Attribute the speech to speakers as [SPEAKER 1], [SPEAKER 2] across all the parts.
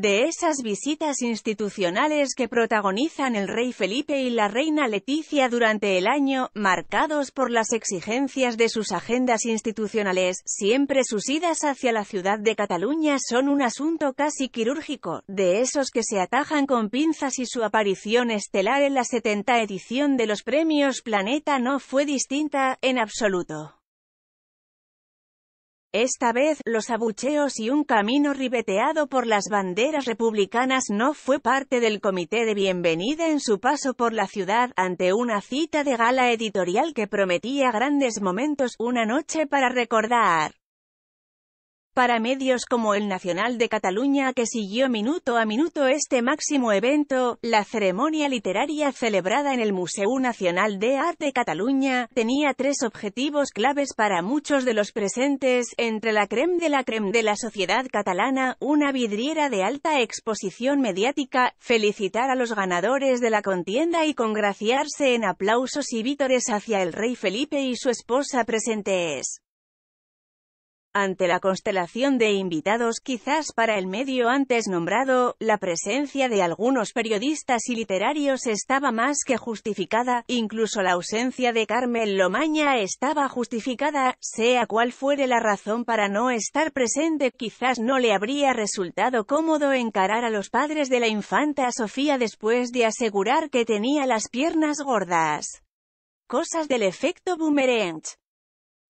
[SPEAKER 1] de esas visitas institucionales que protagonizan el rey Felipe y la reina Leticia durante el año, marcados por las exigencias de sus agendas institucionales, siempre sus idas hacia la ciudad de Cataluña son un asunto casi quirúrgico, de esos que se atajan con pinzas y su aparición estelar en la 70 edición de los premios Planeta no fue distinta, en absoluto. Esta vez, los abucheos y un camino ribeteado por las banderas republicanas no fue parte del comité de bienvenida en su paso por la ciudad, ante una cita de gala editorial que prometía grandes momentos, una noche para recordar para medios como el Nacional de Cataluña que siguió minuto a minuto este máximo evento, la ceremonia literaria celebrada en el Museo Nacional de Arte Cataluña, tenía tres objetivos claves para muchos de los presentes, entre la creme de la creme de la sociedad catalana, una vidriera de alta exposición mediática, felicitar a los ganadores de la contienda y congraciarse en aplausos y vítores hacia el rey Felipe y su esposa presentes. Ante la constelación de invitados quizás para el medio antes nombrado, la presencia de algunos periodistas y literarios estaba más que justificada, incluso la ausencia de Carmen Lomaña estaba justificada, sea cual fuere la razón para no estar presente, quizás no le habría resultado cómodo encarar a los padres de la infanta Sofía después de asegurar que tenía las piernas gordas. Cosas del efecto boomerang.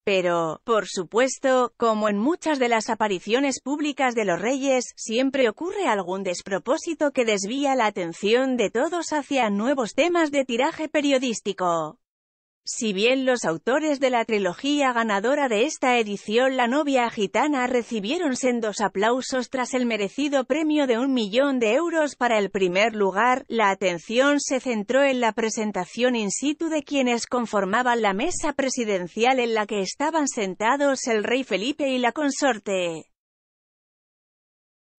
[SPEAKER 1] Pero, por supuesto, como en muchas de las apariciones públicas de los reyes, siempre ocurre algún despropósito que desvía la atención de todos hacia nuevos temas de tiraje periodístico. Si bien los autores de la trilogía ganadora de esta edición La novia gitana recibieron sendos aplausos tras el merecido premio de un millón de euros para el primer lugar, la atención se centró en la presentación in situ de quienes conformaban la mesa presidencial en la que estaban sentados el rey Felipe y la consorte.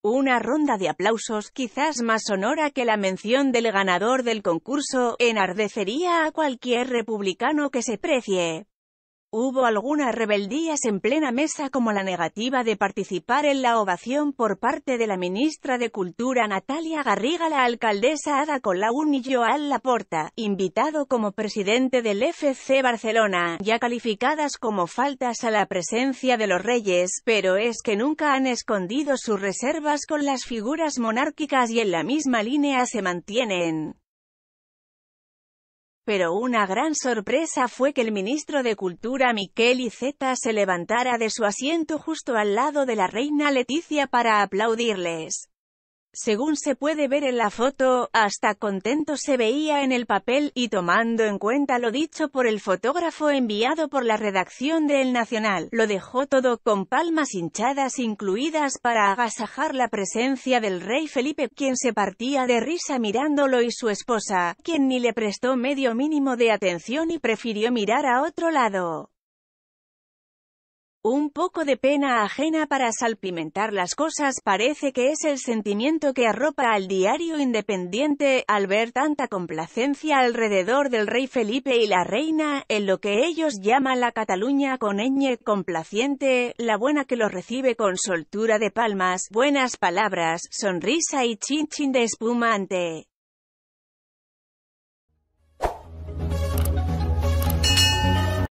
[SPEAKER 1] Una ronda de aplausos, quizás más sonora que la mención del ganador del concurso, enardecería a cualquier republicano que se precie. Hubo algunas rebeldías en plena mesa como la negativa de participar en la ovación por parte de la ministra de Cultura Natalia Garriga, la alcaldesa Ada Colau y Joan Laporta, invitado como presidente del FC Barcelona, ya calificadas como faltas a la presencia de los reyes, pero es que nunca han escondido sus reservas con las figuras monárquicas y en la misma línea se mantienen. Pero una gran sorpresa fue que el ministro de Cultura Miquel Iceta se levantara de su asiento justo al lado de la reina Leticia para aplaudirles según se puede ver en la foto, hasta contento se veía en el papel, y tomando en cuenta lo dicho por el fotógrafo enviado por la redacción de El Nacional, lo dejó todo con palmas hinchadas incluidas para agasajar la presencia del rey Felipe, quien se partía de risa mirándolo y su esposa, quien ni le prestó medio mínimo de atención y prefirió mirar a otro lado. Un poco de pena ajena para salpimentar las cosas parece que es el sentimiento que arropa al diario independiente, al ver tanta complacencia alrededor del rey Felipe y la reina, en lo que ellos llaman la Cataluña con ñe complaciente, la buena que lo recibe con soltura de palmas, buenas palabras, sonrisa y chin chin de ante.